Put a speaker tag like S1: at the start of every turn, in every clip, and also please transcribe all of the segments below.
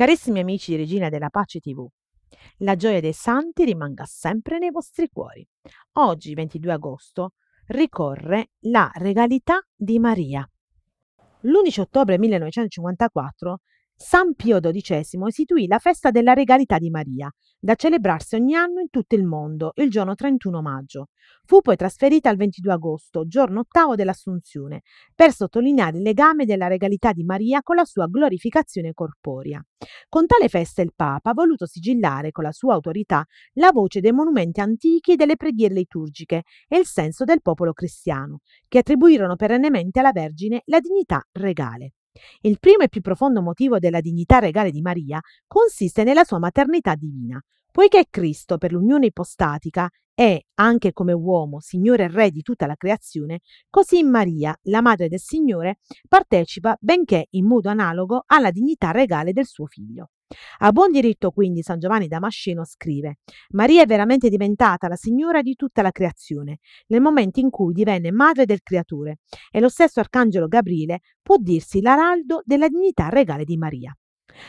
S1: Carissimi amici di Regina della Pace TV, la gioia dei santi rimanga sempre nei vostri cuori. Oggi, 22 agosto, ricorre la regalità di Maria. L'11 ottobre 1954 San Pio XII istituì la festa della regalità di Maria, da celebrarsi ogni anno in tutto il mondo il giorno 31 maggio. Fu poi trasferita al 22 agosto, giorno ottavo dell'Assunzione, per sottolineare il legame della regalità di Maria con la sua glorificazione corporea. Con tale festa il Papa ha voluto sigillare con la sua autorità la voce dei monumenti antichi e delle preghiere liturgiche e il senso del popolo cristiano, che attribuirono perennemente alla Vergine la dignità regale. Il primo e più profondo motivo della dignità regale di Maria consiste nella sua maternità divina, poiché Cristo, per l'unione ipostatica, e, anche come uomo, Signore e Re di tutta la creazione, così Maria, la madre del Signore, partecipa, benché in modo analogo, alla dignità regale del suo figlio. A buon diritto, quindi, San Giovanni Damasceno scrive: Maria è veramente diventata la signora di tutta la creazione, nel momento in cui divenne madre del creatore, e lo stesso arcangelo Gabriele può dirsi l'araldo della dignità regale di Maria.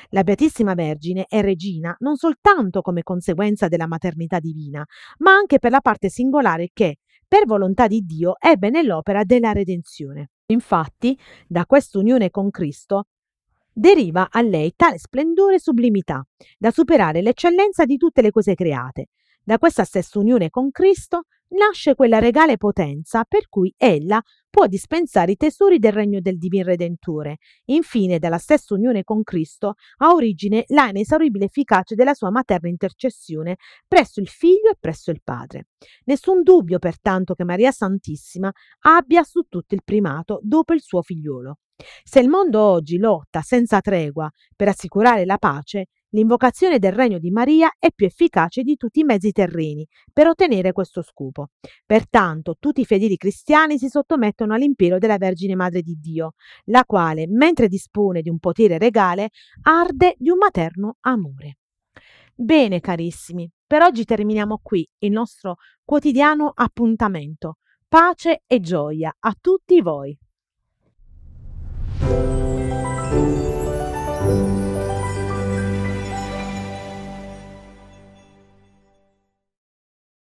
S1: La Beatissima Vergine è regina non soltanto come conseguenza della maternità divina, ma anche per la parte singolare che, per volontà di Dio, ebbe nell'opera della redenzione. Infatti, da quest'unione con Cristo deriva a lei tale splendore e sublimità da superare l'eccellenza di tutte le cose create. Da questa stessa unione con Cristo nasce quella regale potenza per cui ella può dispensare i tesori del regno del Divin Redentore. Infine, dalla stessa unione con Cristo ha origine la inesauribile efficacia della sua materna intercessione presso il Figlio e presso il Padre. Nessun dubbio, pertanto, che Maria Santissima abbia su tutto il primato dopo il suo figliuolo. Se il mondo oggi lotta senza tregua per assicurare la pace, L'invocazione del regno di Maria è più efficace di tutti i mezzi terreni per ottenere questo scopo. Pertanto tutti i fedeli cristiani si sottomettono all'impero della Vergine Madre di Dio, la quale, mentre dispone di un potere regale, arde di un materno amore. Bene, carissimi, per oggi terminiamo qui il nostro quotidiano appuntamento. Pace e gioia a tutti voi.